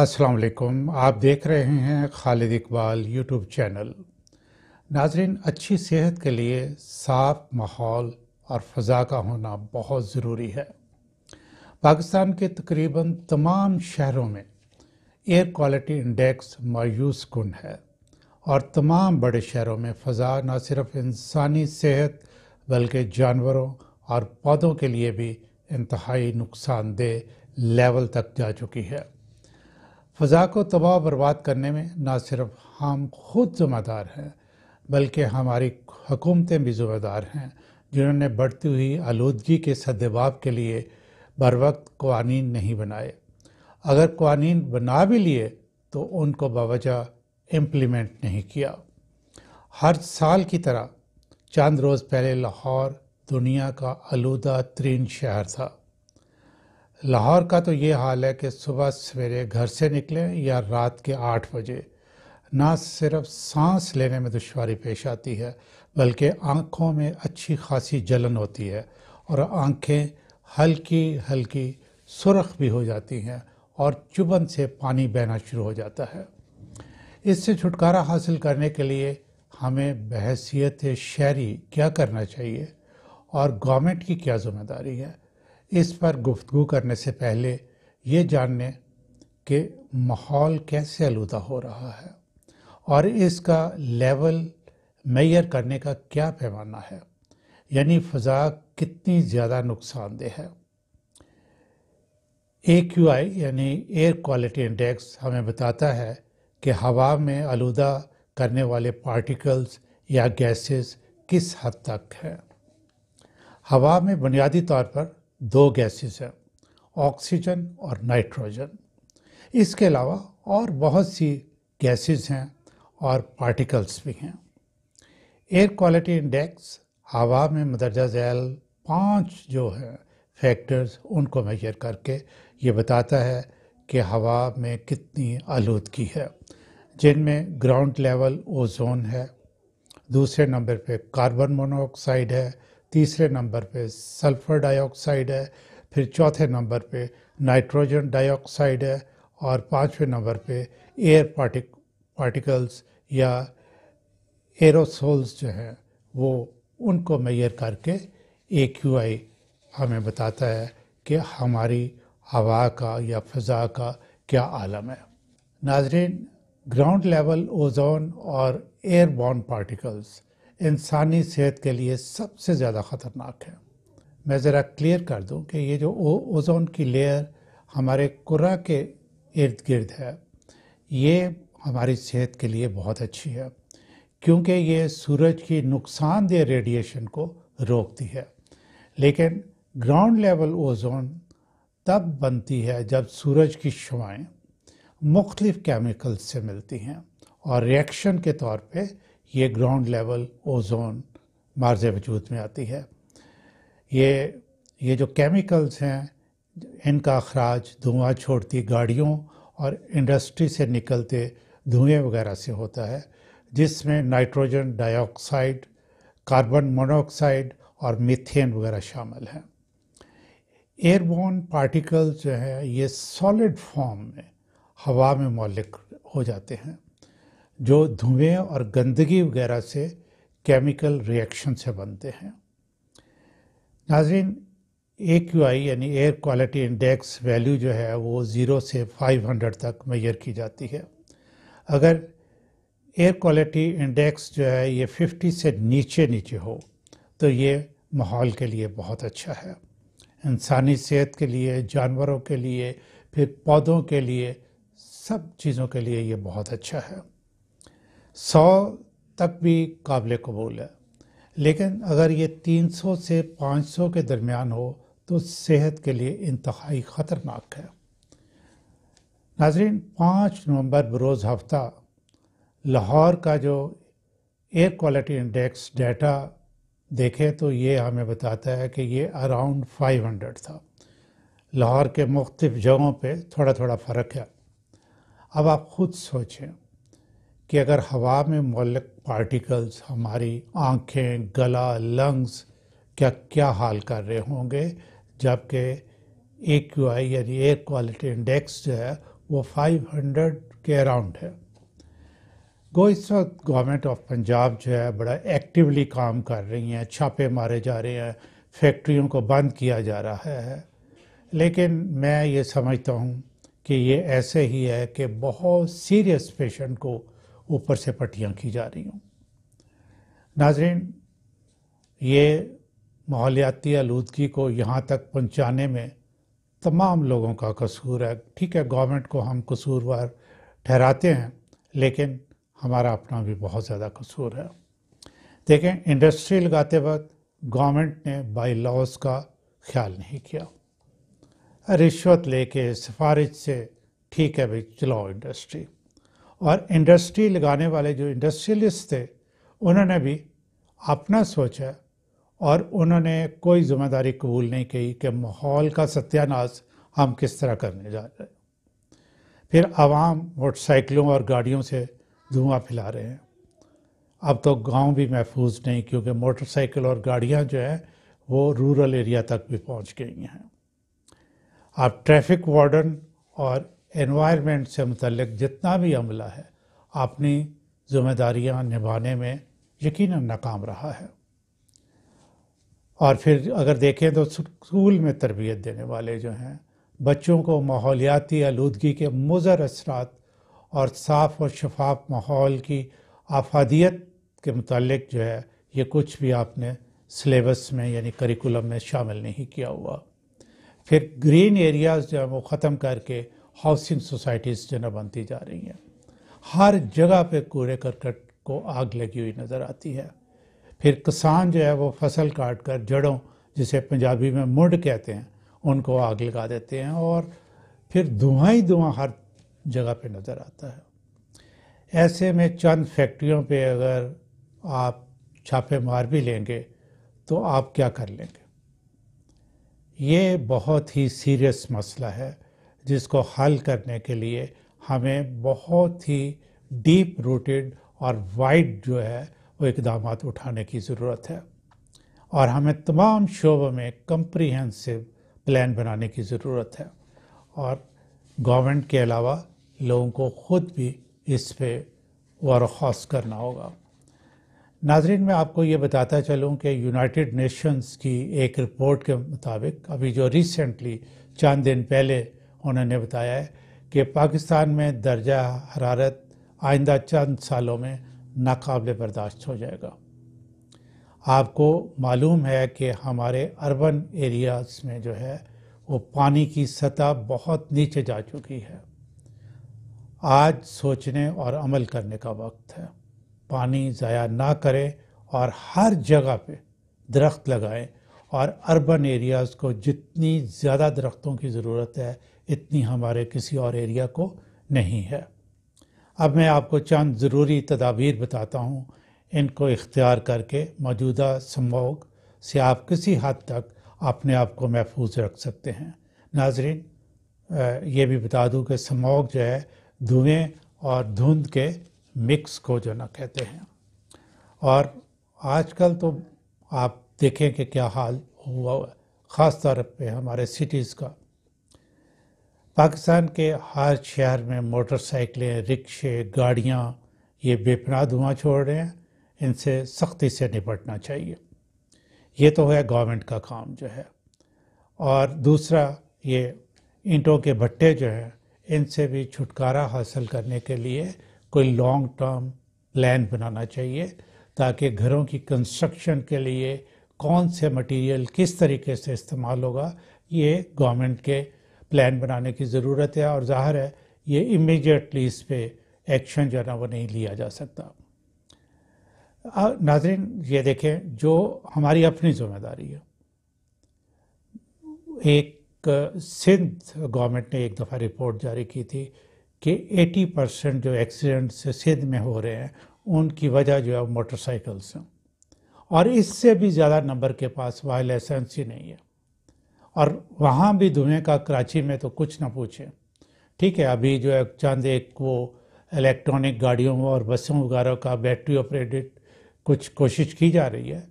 अस्सलाम वालेकुम आप देख रहे हैं खालिद इकबाल यूट्यूब चैनल नाजरीन अच्छी सेहत के लिए साफ माहौल और फ़ज़ा का होना बहुत ज़रूरी है पाकिस्तान के तकरीबन तमाम शहरों में एयर क्वालिटी इंडेक्स मायूस कन है और तमाम बड़े शहरों में फ़ज़ा न सिर्फ इंसानी सेहत बल्कि जानवरों और पौधों के लिए भी इंतहाई नुकसानदेह लेवल तक जा चुकी है फ़ज़ा को तबाह बर्बाद करने में ना सिर्फ हम खुद ज़िम्मेदार हैं बल्कि हमारी हुकूमतें भी ज़िम्मेदार हैं जिन्होंने बढ़ती हुई आलूदगी के सदबाब के लिए बर वक्त कवानीन नहीं बनाए अगर कवानीन बना भी लिए तो उनको बावजह इम्प्लीमेंट नहीं किया हर साल की तरह चंद रोज़ पहले लाहौर दुनिया का आलूदा तरीन शहर था लाहौर का तो ये हाल है कि सुबह सवेरे घर से निकलें या रात के आठ बजे ना सिर्फ सांस लेने में दुशारी पेश आती है बल्कि आँखों में अच्छी खासी जलन होती है और आँखें हल्की हल्की सुरख भी हो जाती हैं और चुबन से पानी बहना शुरू हो जाता है इससे छुटकारा हासिल करने के लिए हमें बहसीत शहरी क्या करना चाहिए और गवर्नमेंट की क्या जिम्मेदारी है इस पर गुफ्तु करने से पहले ये जानने कि माहौल कैसे आलूदा हो रहा है और इसका लेवल मैयर करने का क्या पैमाना है यानी फ़ज़ा कितनी ज़्यादा नुकसानदेह है ए क्यू आई यानी एयर क्वालिटी इंडेक्स हमें बताता है कि हवा में आलूदा करने वाले पार्टिकल्स या गैसेस किस हद तक हैं हवा में बुनियादी तौर पर दो गैसेस हैं ऑक्सीजन और नाइट्रोजन इसके अलावा और बहुत सी गैसेस हैं और पार्टिकल्स भी हैं एयर क्वालिटी इंडेक्स हवा में मदरजा ज़ैल पाँच जो है फैक्टर्स उनको मेजर करके ये बताता है कि हवा में कितनी आलूदगी है जिनमें ग्राउंड लेवल ओजोन है दूसरे नंबर पे कार्बन मोनोऑक्साइड है तीसरे नंबर पे सल्फ़र डाइऑक्साइड है फिर चौथे नंबर पे नाइट्रोजन डाइऑक्साइड है और पाँचवें नंबर पे एयर पार्टिक पार्टिकल्स या एरोसोल्स जो हैं वो उनको मैयर करके ए क्यू आई हमें बताता है कि हमारी हवा का या फा का क्या आलम है नाजरीन ग्राउंड लेवल ओजोन और एयरबॉर्न पार्टिकल्स इंसानी सेहत के लिए सबसे ज़्यादा ख़तरनाक है मैं ज़रा क्लियर कर दूं कि ये जो ओ ओजोन की लेयर हमारे कुरा के इर्द गिर्द है ये हमारी सेहत के लिए बहुत अच्छी है क्योंकि ये सूरज की नुकसानदेह रेडिएशन को रोकती है लेकिन ग्राउंड लेवल ओजोन तब बनती है जब सूरज की शुआएँ मुख्तलिफ़ केमिकल्स से मिलती हैं और रिएक्शन के तौर पे ये ग्राउंड लेवल ओजोन मार्ज वजूद में आती है ये ये जो केमिकल्स हैं इनका अखराज धुआँ छोड़ती गाड़ियों और इंडस्ट्री से निकलते धुएँ वगैरह से होता है जिसमें नाइट्रोजन डाइऑक्साइड कार्बन मोनोऑक्साइड और मीथेन वगैरह शामिल हैं एयरबोन पार्टिकल्स जो हैं ये सॉलिड फॉर्म में हवा में मौलिक हो जाते हैं जो धुएं और गंदगी वगैरह से केमिकल रिएक्शन से बनते हैं नाजरीन ए क्यू आई यानी एयर क्वालिटी इंडेक्स वैल्यू जो है वो ज़ीरो से फाइव हंड्रेड तक मैयर की जाती है अगर एयर क्वालिटी इंडेक्स जो है ये फिफ्टी से नीचे नीचे हो तो ये माहौल के लिए बहुत अच्छा है इंसानी सेहत के लिए जानवरों के लिए फिर पौधों के लिए सब चीज़ों के लिए ये बहुत अच्छा है सौ तक भी काबिल कबूल है लेकिन अगर ये 300 से 500 के दरमियान हो तो सेहत के लिए इंतहाई ख़तरनाक है नाजरीन पाँच नवंबर बरोज़ हफ्ता लाहौर का जो एयर क्वालिटी इंडेक्स डेटा देखें तो ये हमें बताता है कि ये अराउंड 500 था लाहौर के मुख्तफ जगहों पे थोड़ा थोड़ा फ़र्क है अब आप ख़ुद सोचें कि अगर हवा में मौलिक पार्टिकल्स हमारी आँखें गला लंग्स क्या क्या हाल कर रहे होंगे जबकि ए क्यू आई यानी एयर क्वालिटी इंडेक्स जो है वो 500 के अराउंड है गो इस वक्त गवर्नमेंट ऑफ पंजाब जो है बड़ा एक्टिवली काम कर रही हैं छापे मारे जा रहे हैं फैक्ट्रियों को बंद किया जा रहा है लेकिन मैं ये समझता हूँ कि ये ऐसे ही है कि बहुत सीरियस पेशेंट को ऊपर से पट्टियाँ की जा रही हूँ नाजरीन ये माहौलियाती आलूदगी को यहाँ तक पहुँचाने में तमाम लोगों का कसूर है ठीक है गवर्नमेंट को हम कसूरवार ठहराते हैं लेकिन हमारा अपना भी बहुत ज़्यादा कसूर है देखें इंडस्ट्री लगाते वक्त गवर्नमेंट ने बाई लॉज का ख्याल नहीं किया रिश्वत लेके सिफारिश से ठीक है भाई चलाओ इंडस्ट्री और इंडस्ट्री लगाने वाले जो इंडस्ट्रियलिस्ट थे उन्होंने भी अपना सोचा और उन्होंने कोई जिम्मेदारी कबूल नहीं की कि माहौल का सत्यानाश हम किस तरह करने जा रहे हैं फिर आवाम मोटरसाइकिलों और गाड़ियों से धुआं फैला रहे हैं अब तो गांव भी महफूज नहीं क्योंकि मोटरसाइकिल और गाड़ियां जो हैं वो रूरल एरिया तक भी पहुंच गई हैं अब ट्रैफिक वार्डन और एनवायरनमेंट से मतलब जितना भी अमला है अपनी जिम्मेदारियां निभाने में यकीन नाकाम रहा है और फिर अगर देखें तो स्कूल में तरबियत देने वाले जो हैं बच्चों को माहौलियाती आलूदगी के मुजर असरात और साफ़ और शफाफ माहौल की आफादियत के मतलब जो है ये कुछ भी आपने सिलेबस में यानी करिकुलम में शामिल नहीं किया हुआ फिर ग्रीन एरियाज़ जो है वो ख़त्म करके हाउसिंग सोसाइटीज़ जो बनती जा रही हैं हर जगह पे कूड़े करकट को आग लगी हुई नज़र आती है फिर किसान जो है वो फसल काट कर जड़ों जिसे पंजाबी में मुड कहते हैं उनको आग लगा देते हैं और फिर धुआं ही धुआं हर जगह पे नज़र आता है ऐसे में चंद फैक्ट्रियों पे अगर आप छापे मार भी लेंगे तो आप क्या कर लेंगे ये बहुत ही सीरियस मसला है जिसको हल करने के लिए हमें बहुत ही डीप रूटेड और वाइड जो है वो इकदाम उठाने की ज़रूरत है और हमें तमाम शोबों में कंप्रीहेंसिव प्लान बनाने की ज़रूरत है और गवर्नमेंट के अलावा लोगों को ख़ुद भी इस पर वरख्वास करना होगा नाजरीन मैं आपको ये बताता चलूँ कि यूनाइटेड नेशंस की एक रिपोर्ट के मुताबिक अभी जो रिसेंटली चंद दिन पहले उन्होंने बताया है कि पाकिस्तान में दर्जा हरारत आइंदा चंद सालों में नाकबिल बर्दाश्त हो जाएगा आपको मालूम है कि हमारे अर्बन एरियाज़ में जो है वो पानी की सतह बहुत नीचे जा चुकी है आज सोचने और अमल करने का वक्त है पानी ज़ाया ना करें और हर जगह पे दरख्त लगाएं और अर्बन एरियाज़ को जितनी ज़्यादा दरख्तों की ज़रूरत है इतनी हमारे किसी और एरिया को नहीं है अब मैं आपको चंद ज़रूरी तदाबीर बताता हूँ इनको इख्तियार करके मौजूदा संभोग से आप किसी हद तक अपने आप को महफूज रख सकते हैं नाजरीन ये भी बता दूँ कि समोग जो है धुएँ और धुंध के मिक्स को जो ना कहते हैं और आजकल तो आप देखें कि क्या हाल हुआ ख़ास तौर पर हमारे सिटीज़ का पाकिस्तान के हर शहर में मोटरसाइकिलें रिक्शे गाड़ियाँ ये बेपना धुआं छोड़ रहे हैं इनसे सख्ती से निपटना चाहिए ये तो है गवर्नमेंट का काम जो है और दूसरा ये ईंटों के भट्टे जो हैं इनसे भी छुटकारा हासिल करने के लिए कोई लॉन्ग टर्म प्लान बनाना चाहिए ताकि घरों की कंस्ट्रक्शन के लिए कौन से मटेरियल किस तरीके से इस्तेमाल होगा ये गवर्नमेंट के प्लान बनाने की ज़रूरत है और जाहिर है ये इमीडिएटली इस पर एक्शन जो है ना वो नहीं लिया जा सकता नाजरीन ये देखें जो हमारी अपनी जिम्मेदारी है एक सिंध गवर्नमेंट ने एक दफ़ा रिपोर्ट जारी की थी कि 80 परसेंट जो एक्सीडेंट्स सिंध में हो रहे हैं उनकी वजह जो है मोटरसाइकल्स हैं और इससे भी ज़्यादा नंबर के पास वाई लाइसेंस ही नहीं है और वहाँ भी धुएं का कराची में तो कुछ ना पूछें ठीक है अभी जो है चंद एक वो इलेक्ट्रॉनिक गाड़ियों और बसों वगैरह का बैटरी ऑपरेटेड कुछ कोशिश की जा रही है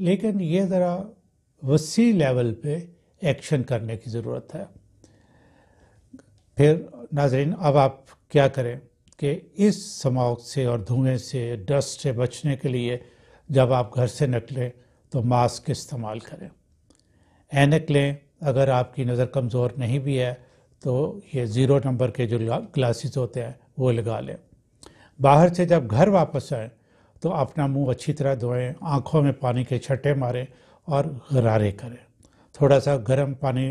लेकिन ये ज़रा वसी लेवल पे एक्शन करने की ज़रूरत है फिर नाजरीन अब आप क्या करें कि इस समाग से और धुएं से डस्ट से बचने के लिए जब आप घर से निकलें तो मास्क इस्तेमाल करें ऐनक लें अगर आपकी नज़र कमज़ोर नहीं भी है तो ये ज़ीरो नंबर के जो ग्लासेस होते हैं वो लगा लें बाहर से जब घर वापस आएँ तो अपना मुंह अच्छी तरह धोएं आंखों में पानी के छट्टे मारें और गरारे करें थोड़ा सा गर्म पानी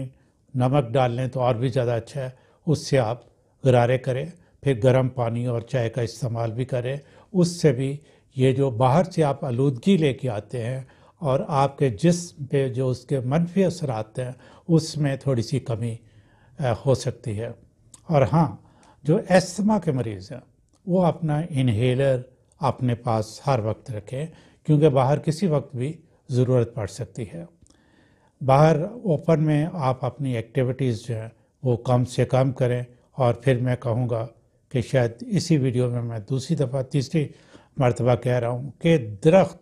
नमक डाल लें तो और भी ज़्यादा अच्छा है उससे आप गरारे करें फिर गर्म पानी और चाय का इस्तेमाल भी करें उससे भी ये जो बाहर से आप आलूदगी लेके आते हैं और आपके जिसम पे जो उसके मनफी असर आते हैं उसमें थोड़ी सी कमी हो सकती है और हाँ जो एस्मा के मरीज़ हैं वो अपना इन्हेलर अपने पास हर वक्त रखें क्योंकि बाहर किसी वक्त भी ज़रूरत पड़ सकती है बाहर ओपन में आप अपनी एक्टिविटीज़ जो हैं वो कम से कम करें और फिर मैं कहूँगा कि शायद इसी वीडियो में मैं दूसरी दफ़ा तीसरी मरतबा कह रहा हूँ कि दरख्त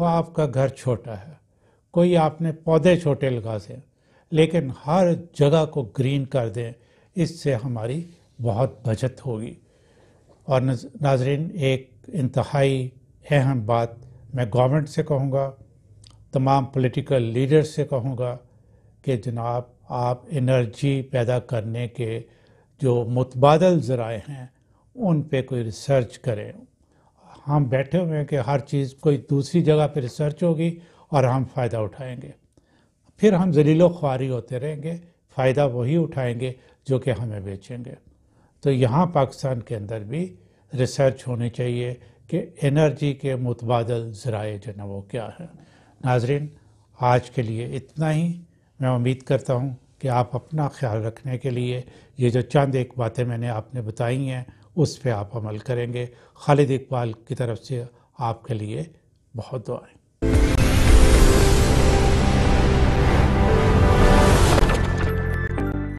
ख्वाह आपका घर छोटा है कोई आपने पौधे छोटे लगा दें लेकिन हर जगह को ग्रीन कर दें इससे हमारी बहुत बचत होगी और नाजरीन एक इंतहाई अहम बात मैं गवर्नमेंट से कहूँगा तमाम पॉलिटिकल लीडर से कहूँगा कि जनाब आप एनर्जी पैदा करने के जो मुतबादल ज़राए हैं उन पे कोई रिसर्च करें हम बैठे हुए हैं कि हर चीज़ कोई दूसरी जगह पर रिसर्च होगी और हम फ़ायदा उठाएंगे फिर हम जलीलो खुआारी होते रहेंगे फ़ायदा वही उठाएंगे जो कि हमें बेचेंगे तो यहाँ पाकिस्तान के अंदर भी रिसर्च होनी चाहिए कि एनर्जी के मुतबाद ज़राए जो न वो क्या है नाजरीन आज के लिए इतना ही मैं उम्मीद करता हूँ कि आप अपना ख्याल रखने के लिए ये जो चंद एक बातें मैंने आपने बताई हैं उस पर आप अमल करेंगे खालिद इकबाल की तरफ से आपके लिए बहुत दुआएं